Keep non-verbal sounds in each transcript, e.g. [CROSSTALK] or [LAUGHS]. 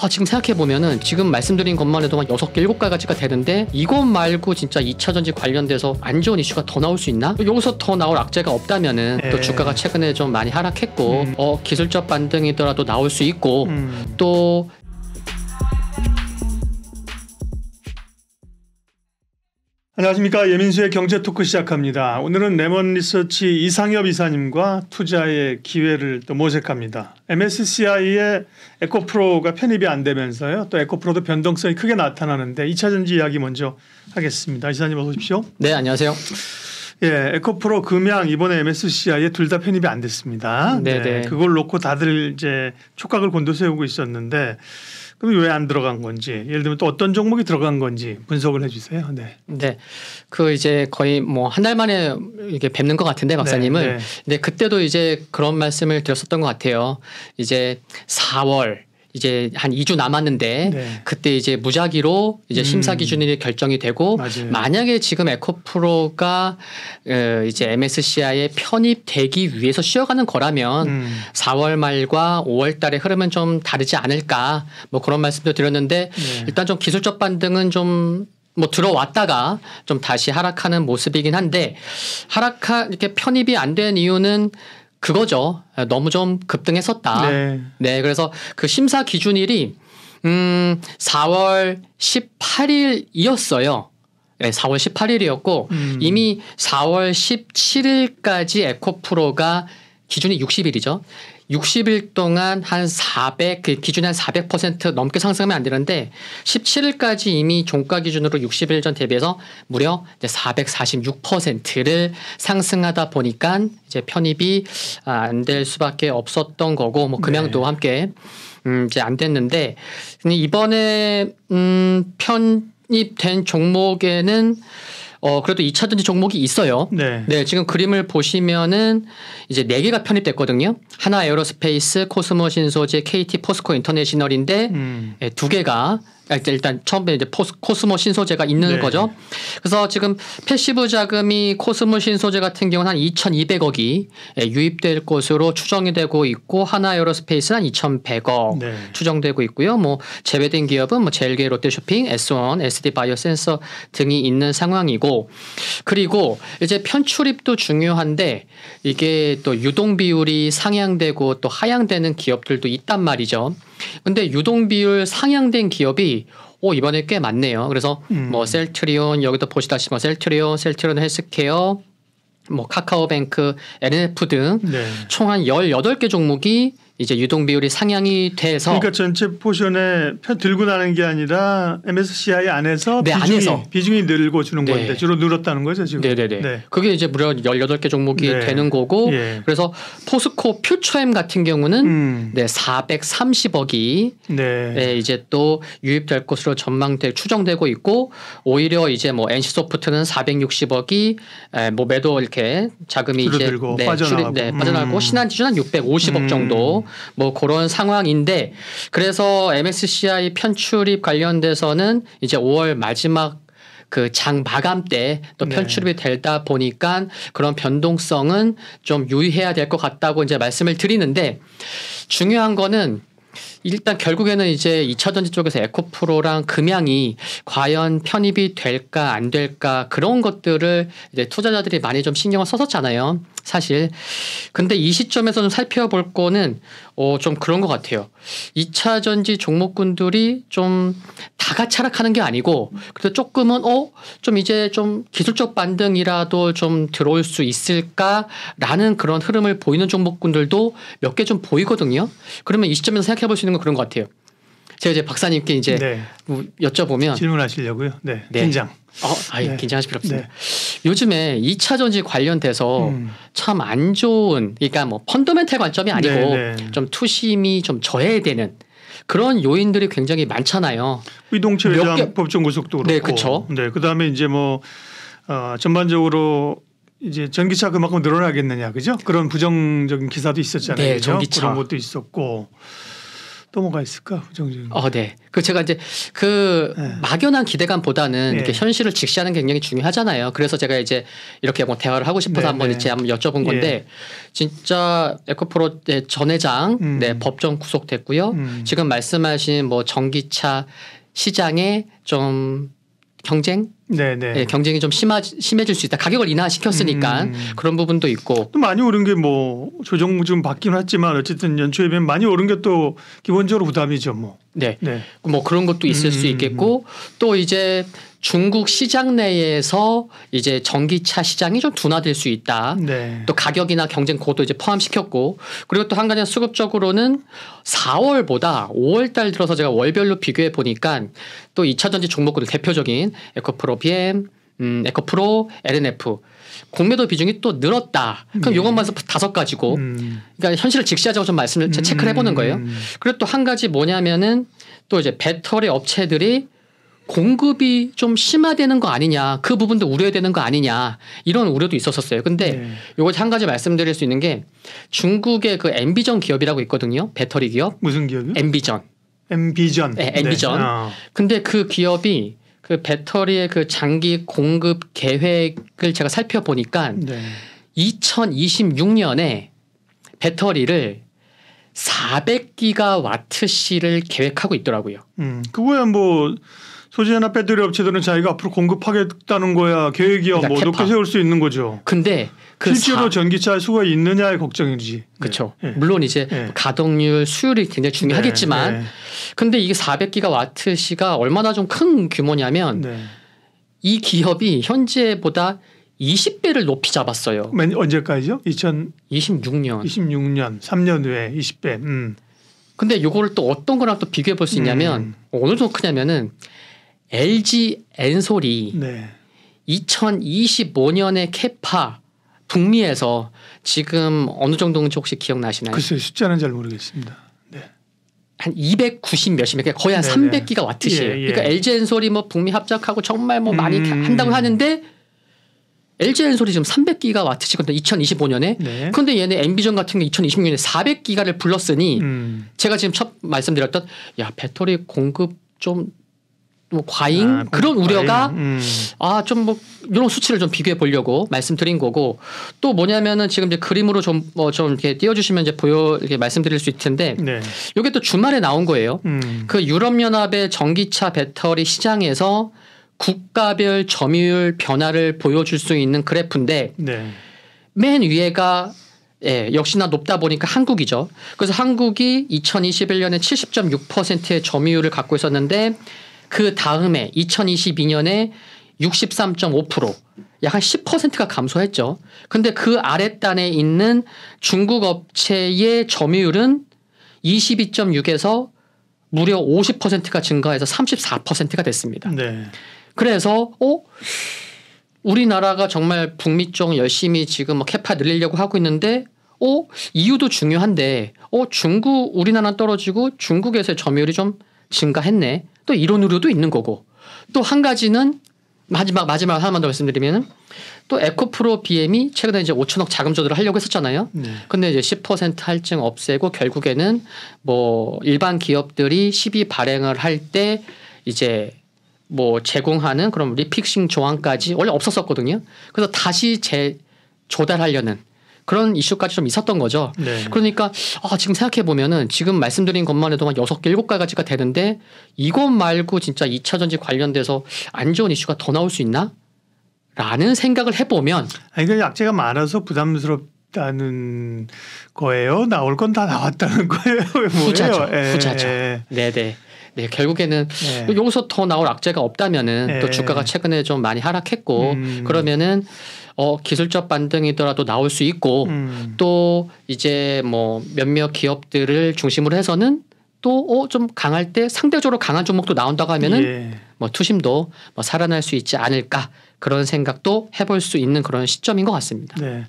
아, 지금 생각해보면은 지금 말씀드린 것만 해도 한 6개, 7가지가 되는데 이것 말고 진짜 2차 전지 관련돼서 안 좋은 이슈가 더 나올 수 있나? 여기서 더 나올 악재가 없다면은 네. 또 예. 주가가 최근에 좀 많이 하락했고 음. 어, 기술적 반등이더라도 나올 수 있고 음. 또 안녕하십니까. 예민수의 경제 토크 시작합니다. 오늘은 레몬 리서치 이상엽 이사님과 투자의 기회를 또 모색합니다. MSCI의 에코프로가 편입이 안 되면서요. 또 에코프로도 변동성이 크게 나타나는데 2차전지 이야기 먼저 하겠습니다. 이사님 어서 오십시오. 네, 안녕하세요. 예, 에코프로 금양 이번에 MSCI에 둘 다 편입이 안 됐습니다. 네네. 네, 네. 그걸 놓고 다들 이제 촉각을 곤두세우고 있었는데 그럼 왜 안 들어간 건지 예를 들면 또 어떤 종목이 들어간 건지 분석을 해주세요. 네. 네. 그 이제 거의 뭐 한 달 만에 이렇게 뵙는 것 같은데 네, 박사님은. 네, 네. 근데 그때도 이제 그런 말씀을 드렸었던 것 같아요. 이제 4월 이제 한 2주 남았는데 네. 그때 이제 무작위로 이제 심사 음. 기준이 결정이 되고 맞아요. 만약에 지금 에코프로가 이제 MSCI에 편입되기 위해서 쉬어가는 거라면 음. 4월 말과 5월 달에 흐름은 좀 다르지 않을까 뭐 그런 말씀도 드렸는데 네. 일단 좀 기술적 반등은 좀 뭐 들어왔다가 좀 다시 하락하는 모습이긴 한데 하락하 이렇게 편입이 안 된 이유는 그거죠. 아, 너무 좀 급등했었다. 네. 네 그래서 그 심사 기준일이 음 4월 18일이었어요. 네, 예, 4월 18일이었고 음. 이미 4월 17일까지 에코프로가 기준이 60일이죠. 60일 동안 한 400, 그 기준에 한400% 넘게 상승하면 안 되는데 17일까지 이미 종가 기준으로 60일 전 대비해서 무려 이제 446%를 상승하다 보니까 이제 편입이 아, 안될 수밖에 없었던 거고 뭐 금양도 네. 함께 음 이제 안 됐는데 이번에 음 편입된 종목에는 어 그래도 2차전지 종목이 있어요. 네. 네. 지금 그림을 보시면은 이제 4개가 편입됐거든요. 하나 에어로스페이스, 코스모 신소재, KT 포스코 인터내셔널인데 음. 네, 예, 2개가 아, 일단 처음에 이제 포스, 코스모 신소재가 있는 네. 거죠. 그래서 지금 패시브 자금이 코스모 신소재 같은 경우는 한 2,200억이 예, 유입될 것으로 추정이 되고 있고 하나 에어로스페이스는 한 2,100억 네. 추정되고 있고요. 뭐 제외된 기업은 뭐 제일계 롯데쇼핑, S1, SD 바이오센서 등이 있는 상황이고 그리고 이제 편출입도 중요한데 이게 또 유동 비율이 상향되고 또 하향되는 기업들도 있단 말이죠. 근데 유동 비율 상향된 기업이 오 이번에 꽤 많네요. 그래서 음. 뭐 셀트리온 여기도 보시다시피 뭐 셀트리온, 셀트리온 헬스케어, 뭐 카카오뱅크, NF 등 네. 총한 열여덟 개 종목이 이제 유동 비율이 상향이 돼서 그러니까 전체 포션에 들고 나는 게 아니라 MSCI 안에서 네, 비중이, 안에서 비중이 늘고 주는 네. 건데 주로 늘었다는 거죠 지금. 네네네. 네, 네. 네. 그게 이제 무려 18개 종목이 네. 되는 거고 예. 그래서 포스코 퓨처엠 같은 경우는 음. 네 430억이 네. 네. 이제 또 유입될 것으로 전망돼 추정되고 있고 오히려 이제 뭐 NC소프트는 460억이 에, 뭐 매도 이렇게 자금이 이제 네, 빠져나가고, 네, 빠져나가고 음. 신한지주는 650억 음. 정도 뭐 그런 상황인데 그래서 MSCI 편출입 관련돼서는 이제 5월 마지막 그 장 마감 때또 네. 편출입이 네. 되다 보니까 그런 변동성은 좀 유의해야 될 것 같다고 이제 말씀을 드리는데 중요한 거는 일단 결국에는 이제 2차전지 쪽에서 에코프로랑 금양이 과연 편입이 될까 안 될까 그런 것들을 이제 투자자들이 많이 좀 신경을 썼었잖아요. 사실. 근데 이 시점에서 좀 살펴볼 거는 어, 좀 그런 것 같아요. 2차전지 종목군들이 좀 다가 차락하는 게 아니고 그래도 조금은 어 좀 이제 좀 기술적 반등이라도 좀 들어올 수 있을까라는 그런 흐름을 보이는 종목군들도 몇 개 좀 보이거든요. 그러면 이 시점에서 생각해 볼 수 있는 건 그런 것 같아요. 제가 이제 박사님께 이제 네. 여쭤보면 질문하시려고요. 네. 네. 긴장. 어, 아예 네. 긴장하실 필요 없습니다. 네. 요즘에 2차 전지 관련돼서 음. 참안 좋은 그러니까 뭐 펀더멘탈 관점이 아니고 네, 네. 좀 투심이 좀 저해되는 그런 요인들이 굉장히 많잖아요. 이동체 회장 법정구속도 그렇고. 네, 그렇죠. 네, 그다음에 이제 뭐 어, 전반적으로 이제 전기차 그만큼 늘어나겠느냐, 그죠? 그런 부정적인 기사도 있었잖아요. 네, 전기차 그런 것도 있었고. 또 뭐가 있을까 부정적인? 어, 네. 그 제가 이제 그 네. 막연한 기대감보다는 네. 이렇게 현실을 직시하는 게 굉장히 중요하잖아요. 그래서 제가 이제 이렇게 뭐 대화를 하고 싶어서 네, 한번 네. 이제 한번 여쭤본 건데 예. 진짜 에코프로 네, 전회장 음. 네 법정 구속됐고요. 음. 지금 말씀하신 뭐 전기차 시장에 좀 경쟁 네네. 네, 경쟁이 좀 심하, 심해질 수 있다. 가격을 인하시켰으니까 음. 그런 부분도 있고. 또 많이 오른 게 뭐 조정 좀 받긴 했지만 어쨌든 연초에 비하면 많이 오른 게 또 기본적으로 부담이죠 뭐. 네. 네. 뭐 그런 것도 있을 음. 수 음, 음. 있겠고 또 이제 중국 시장 내에서 이제 전기차 시장이 좀 둔화될 수 있다. 네. 또 가격이나 경쟁 고도 이제 포함시켰고 그리고 또 한 가지 수급적으로는 4월보다 5월 달 들어서 제가 월별로 비교해 보니까 또 2차 전지 종목군의 대표적인 에코프로 BM 음, 에코프로, LNF 공매도 비중이 또 늘었다. 그럼 예. 네. 이것만 해서 다섯 가지고, 음. 그러니까 현실을 직시하자고 좀 말씀을 음. 체크를 해보는 음. 거예요. 그리고 또 한 가지 뭐냐면은 또 이제 배터리 업체들이 공급이 좀 심화되는 거 아니냐 그 부분도 우려되는 거 아니냐 이런 우려도 있었었어요. 근데 네. 요거 한 가지 말씀드릴 수 있는 게 중국의 그 엔비전 기업이라고 있거든요. 배터리 기업 무슨 기업이요? 엔비전. 엔비전. 네, 엔비전. 네. 아. 근데 그 기업이 그 배터리의 그 장기 공급 계획을 제가 살펴보니까 네. 2026년에 배터리를 400기가 와트씨를 계획하고 있더라고요. 음, 그거야 뭐 소재나 배터리 업체들은 자기가 앞으로 공급하겠다는 거야 계획이야 그러니까 뭐 높게 세울 수 있는 거죠. 근데 그 실제로 사... 전기차 수가 있느냐의 걱정이지. 그렇죠. 네. 물론 이제 네. 가동률 수율이 굉장히 중요하겠지만 네. 네. 근데 이게 400기가 와트시가 얼마나 좀 큰 규모냐면 네. 이 기업이 현재보다 20배를 높이 잡았어요. 맨, 언제까지요? 2026년. 26년, 3년 후에 20배. 음. 근데 요거를 또 어떤 거랑 또 비교해 볼 수 있냐면 음. 어느 정도 크냐면은 LG 엔솔이 네. 2025년에 케파 북미에서 지금 어느 정도인지 혹시 기억나시나요? 글쎄 숫자는 잘 모르겠습니다. 네. 한290 몇십 몇, 거의 한 네네. 300기가 와트시에요. 예, 예. 그러니까 LG 엔솔이 뭐 북미 합작하고 정말 뭐 음. 많이 한다고 하는데 LG 엔솔이 지금 300기가 와트시 근데 2025년에. 네. 그런데 얘네 엔비전 같은 게 2026년에 400기가를 불렀으니 음. 제가 지금 첫 말씀드렸던 야 배터리 공급 좀뭐 과잉 아, 그런 과잉. 우려가 음. 아좀 뭐 이런 수치를 좀 비교해 보려고 말씀드린 거고 또 뭐냐면은 지금 이제 그림으로 좀 뭐좀 뭐좀 이렇게 띄워주시면 이제 보여 이렇게 말씀드릴 수 있을 텐데 네. 이게 또 주말에 나온 거예요. 음. 그 유럽 연합의 전기차 배터리 시장에서 국가별 점유율 변화를 보여줄 수 있는 그래프인데 네. 맨 위에가 예, 역시나 높다 보니까 한국이죠. 그래서 한국이 2021년에 70.6%의 점유율을 갖고 있었는데 그 다음에 2022년에 63.5%, 약한 10%가 감소했죠. 근데 그 아랫단에 있는 중국 업체의 점유율은 22.6에서 무려 50%가 증가해서 34%가 됐습니다. 네. 그래서 어 우리나라가 정말 북미 쪽 열심히 지금 뭐 캐파 늘리려고 하고 있는데 어 이유도 중요한데 어 중국 우리나라 떨어지고 중국에서 점유율이 좀 증가했네. 또 이론 우려도 있는 거고 또 한 가지는 마지막 마지막 하나만 더 말씀드리면은 또 에코프로 BM이 최근에 이제 5천억 자금 조달을 하려고 했었잖아요. 네. 근데 이제 10% 할증 없애고 결국에는 뭐 일반 기업들이 시비 발행을 할 때 이제 뭐 제공하는 그런 리픽싱 조항까지 원래 없었었거든요. 그래서 다시 재 조달하려는 그런 이슈까지 좀 있었던 거죠. 네. 그러니까 아, 지금 생각해 보면은 지금 말씀드린 것만 해도 한6섯개일 가지가 되는데 이것 말고 진짜 2차 전지 관련돼서 안 좋은 이슈가 더 나올 수 있나? 라는 생각을 해보면 아니 약재가 많아서 부담스럽다는 거예요. 나올 건 다 나왔다는 [LAUGHS] 거예요. 후자죠. 예. 후자죠. 네네. 네. 네, 결국에는 네. 여기서 더 나올 악재가 없다면은 네. 또 주가가 최근에 좀 많이 하락했고 음. 그러면은 어 기술적 반등이더라도 나올 수 있고 음. 또 이제 뭐 몇몇 기업들을 중심으로 해서는 또좀 어, 강할 때 상대적으로 강한 종목도 나온다고 하면은 예. 뭐 투심도 뭐 살아날 수 있지 않을까 그런 생각도 해볼 수 있는 그런 시점인 것 같습니다. 네.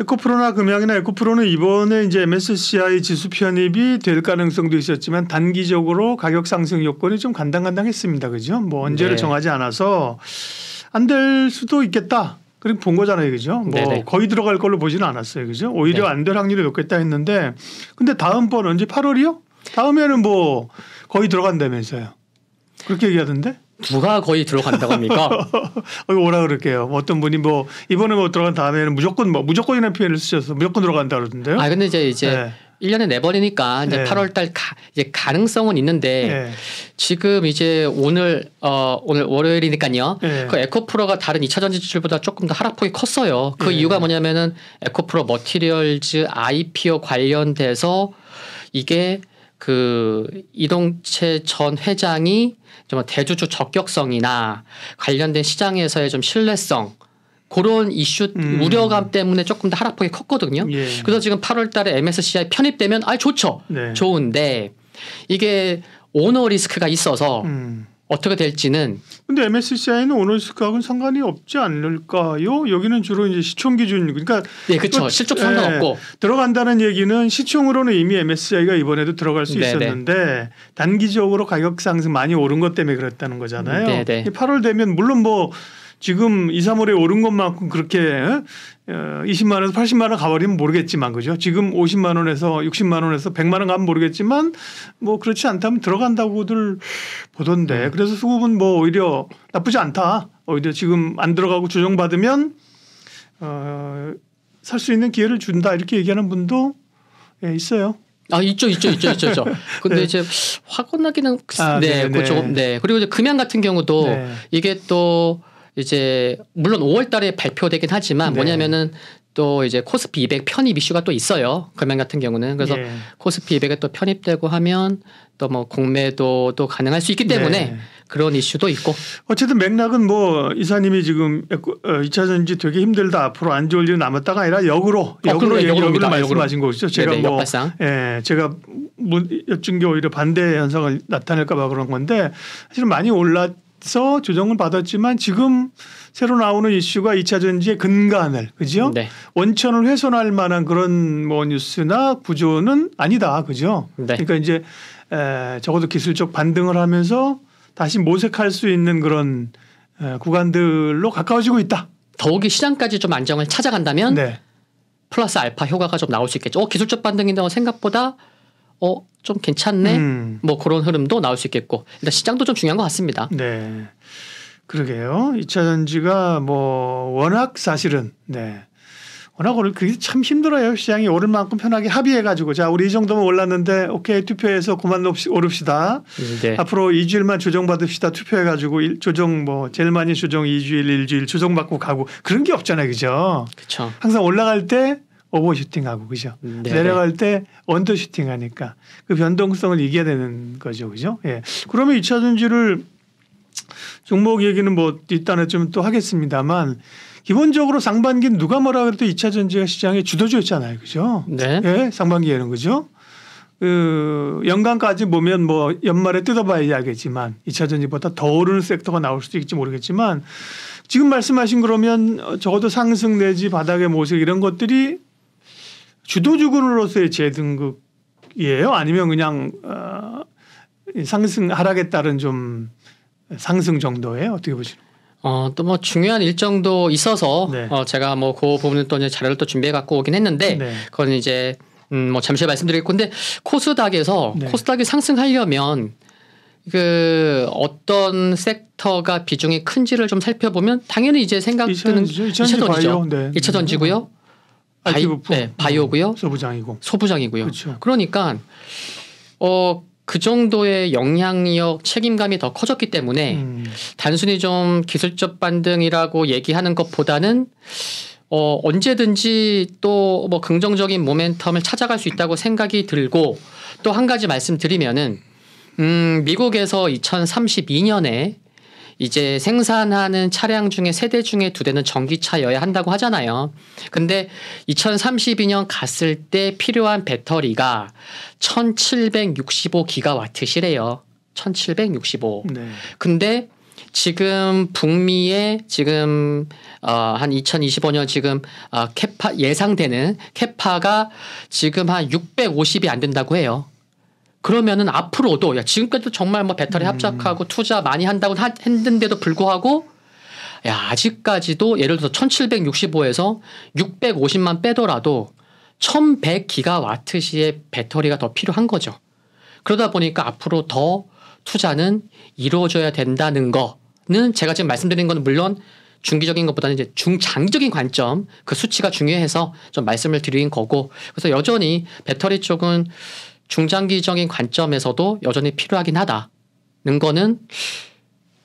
에코프로나 금양이나 에코프로는 이번에 이제 MSCI 지수 편입이 될 가능성도 있었지만 단기적으로 가격 상승 요건이 좀 간당간당했습니다. 그죠? 뭐 언제를 네. 정하지 않아서 안 될 수도 있겠다. 그럼 본 거잖아요, 그죠? 뭐 네네. 네. 거의 들어갈 걸로 보지는 않았어요, 그죠? 오히려 네. 안될 확률이 높겠다 했는데, 근데 다음 번 언제 8월이요? 다음에는 뭐 거의 들어간다면서요? 그렇게 얘기하던데? 누가 거의 들어간다고 합니까? 오라 [LAUGHS] 그럴게요. 뭐 어떤 분이 뭐 이번에 뭐 들어간 다음에는 무조건 뭐 무조건이라는 표현을 쓰셔서 무조건 들어간다 그러던데요. 아 근데 이제 이제 네. 1년에 내버리니까 이제 네. 8월 달 가, 이제 가능성은 있는데 네. 지금 이제 오늘 어 오늘 월요일이니까요. 네. 그 에코프로가 다른 2차 전지 지출보다 조금 더 하락폭이 컸어요. 그 네. 이유가 뭐냐면은 에코프로 머티리얼즈 IPO 관련돼서 이게 그이동체전 회장이 좀 대주주 적격성이나 관련된 시장에서의 좀 신뢰성 그런 이슈 음. 우려감 때문에 조금 더 하락폭이 컸거든요. 예. 그래서 지금 8월 달에 MSCI 편입되면 아 좋죠. 네. 좋은데 이게 오너 리스크가 있어서 음. 어떻게 될지는 근데 MSCI는 오너 리스크하고는 상관이 없지 않을까요? 여기는 주로 이제 시총 기준 그러니까 네, 그렇죠. 실적 예, 상관없고 예, 들어간다는 얘기는 시총으로는 이미 MSCI가 이번에도 들어갈 수 네네. 네. 있었는데 단기적으로 가격 상승 많이 오른 것 때문에 그랬다는 거잖아요. 네네. 음, 8월 되면 물론 뭐 지금 2, 3월에 오른 것만큼 그렇게 20만 어? 어, 원에서 80만 원 가버리면 모르겠지만 그죠? 지금 50만 원에서 60만 원에서 100만 원 가면 모르겠지만 뭐 그렇지 않다면 들어간다고들 보던데 그래서 수급은 뭐 오히려 나쁘지 않다. 오히려 지금 안 들어가고 조정받으면 어, 살 수 있는 기회를 준다 이렇게 얘기하는 분도 예, 있어요. 아 있죠 있죠 있죠 있죠 있죠. [LAUGHS] 근데 네. 이제 화가 하기는 아, 네, 네, 그 네. 조금 네. 그리고 이제 금양 같은 경우도 네. 이게 또 이제 물론 5월 달에 발표되긴 하지만 네. 뭐냐면은 또 이제 코스피 200 편입 이슈가 또 있어요. 금연 같은 경우는 그래서 네. 코스피 200에 또 편입되고 하면 또 뭐 공매도도 가능할 수 있기 네. 때문에 네. 그런 이슈도 있고. 어쨌든 맥락은 뭐 이사님이 지금 2차 어, 전지 되게 힘들다 앞으로 안 좋을 일 남았다가 아니라 역으로 어, 역으로 어, 역으로 말씀하신 으로 거죠. 제가 네네, 뭐 역발상. 예, 제가 여쭌 게 오히려 반대 현상을 나타낼까 봐 그런 건데 사실 많이 올랐 해서 조정을 받았지만 지금 새로 나오는 이슈가 2차 전지의 근간을 그죠? 네. 원천을 훼손할 만한 그런 뭐 뉴스나 구조는 아니다. 그죠? 네. 그러니까 이제 에, 적어도 기술적 반등을 하면서 다시 모색할 수 있는 그런 에, 구간들로 가까워지고 있다. 더욱이 시장까지 좀 안정을 찾아간다면 네. 플러스 알파 효과가 좀 나올 수 있겠죠. 어, 기술적 반등인데 생각보다 어, 좀 괜찮네? 음. 뭐 그런 흐름도 나올 수 있겠고. 일단 시장도 좀 중요한 것 같습니다. 네. 그러게요. 이차 전지가 뭐 워낙 사실은 네. 워낙 오늘 그게 참 힘들어요. 시장이 오를 만큼 편하게 합의해가지고 자 우리 이 정도면 올랐는데 오케이 투표해서 그만 오릅시다. 네. 앞으로 2주일만 조정받읍시다. 투표해가지고 조정 뭐 제일 많이 조정 2주일 1주일 조정받고 가고 그런 게 없잖아요. 그죠? 그쵸. 항상 올라갈 때 오버슈팅하고 그죠. 음, 네. 내려갈 때 언더슈팅하니까 그 변동성을 이겨야 되는 거죠, 그죠. 예. 그러면 2차 전지를 종목 얘기는 뭐 뒷단에 좀또 하겠습니다만 기본적으로 상반기 누가 뭐라 그래도 2차 전지가 시장의 주도주였잖아요, 그죠. 네. 예, 상반기에는 그죠. 그 연간까지 보면 뭐 연말에 뜯어봐야 알겠지만 2차 전지보다 더 오르는 섹터가 나올 수도 있을지 모르겠지만 지금 말씀하신 그러면 어, 적어도 상승 내지 바닥의 모습 이런 것들이 주도주군으로서의 재등급이에요? 아니면 그냥 어, 상승 하락에 따른 좀 상승 정도예요? 어떻게 보시나요? 어, 또 뭐 중요한 일정도 있어서 네. 어, 제가 뭐 그 부분은 또 이제 자료를 또 준비해 갖고 오긴 했는데 네. 그건 이제 음, 뭐 잠시 말씀드릴 건데 코스닥에서 네. 코스닥이 상승하려면 그 어떤 섹터가 비중이 큰지를 좀 살펴보면 당연히 이제 생각드는 2차 전지죠. 2차 전지고요. 바이, 부품. 네, 바이오고요. 음, 소부장이고. 소부장이고요. 그쵸. 그렇죠. 그러니까 어. 그 정도의 영향력 책임감이 더 커졌기 때문에 음. 단순히 좀 기술적 반등이라고 얘기하는 것보다는 어, 언제든지 또 뭐 긍정적인 모멘텀을 찾아갈 수 있다고 생각이 들고 또 한 가지 말씀드리면은 음, 미국에서 2032년에 이제 생산하는 차량 중에 세 대 중에 두 대는 전기차여야 한다고 하잖아요. 근데 2032년 갔을 때 필요한 배터리가 1765기가와트시래요. 1765. 네. 근데 지금 북미에 지금 어한 2025년 지금 어 캐파 예상되는 캐파가 지금 한 650이 안 된다고 해요. 그러면은 앞으로도 야 지금까지도 정말 뭐 배터리 음. 합작하고 투자 많이 한다고 하, 했는데도 불구하고 야 아직까지도 예를 들어서 1765에서 650만 빼더라도 1100기가와트시의 배터리가 더 필요한 거죠. 그러다 보니까 앞으로 더 투자는 이루어져야 된다는 거는 제가 지금 말씀드린 건 물론 중기적인 것보다는 이제 중장기적인 관점 그 수치가 중요해서 좀 말씀을 드린 거고 그래서 여전히 배터리 쪽은 중장기적인 관점에서도 여전히 필요하긴 하다는 거는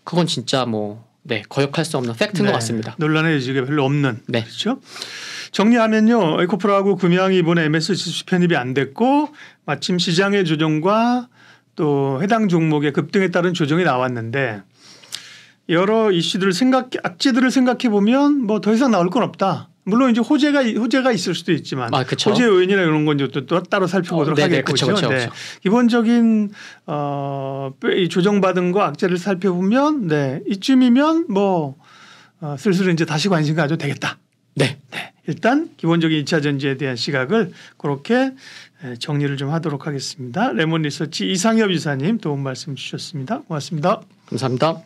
그건 진짜 뭐 네, 거역할 수 없는 팩트인 네, 것 같습니다. 논란의 여지가 별로 없는 네. 그렇죠? 정리하면요. 에코프라하고 금양이 이번에 MSCC 편입이 안 됐고 마침 시장의 조정과 또 해당 종목의 급등에 따른 조정이 나왔는데 여러 이슈들을 생각 악재들을 생각해 보면 뭐 더 이상 나올 건 없다. 물론 이제 호재가 호재가 있을 수도 있지만 아, 호재 요인이나 이런 건 이제 또 따로 살펴보도록 어, 하겠군요. 네. 기본적인 어, 조정받은 거 악재를 살펴보면 네 이쯤이면 뭐 어, 슬슬 이제 다시 관심 가져도 되겠다. 네. 네. 일단 기본적인 2차 전지에 대한 시각을 그렇게 정리를 좀 하도록 하겠습니다. 레몬 리서치 이상엽 이사님 도움 말씀 주셨습니다. 고맙습니다. 감사합니다.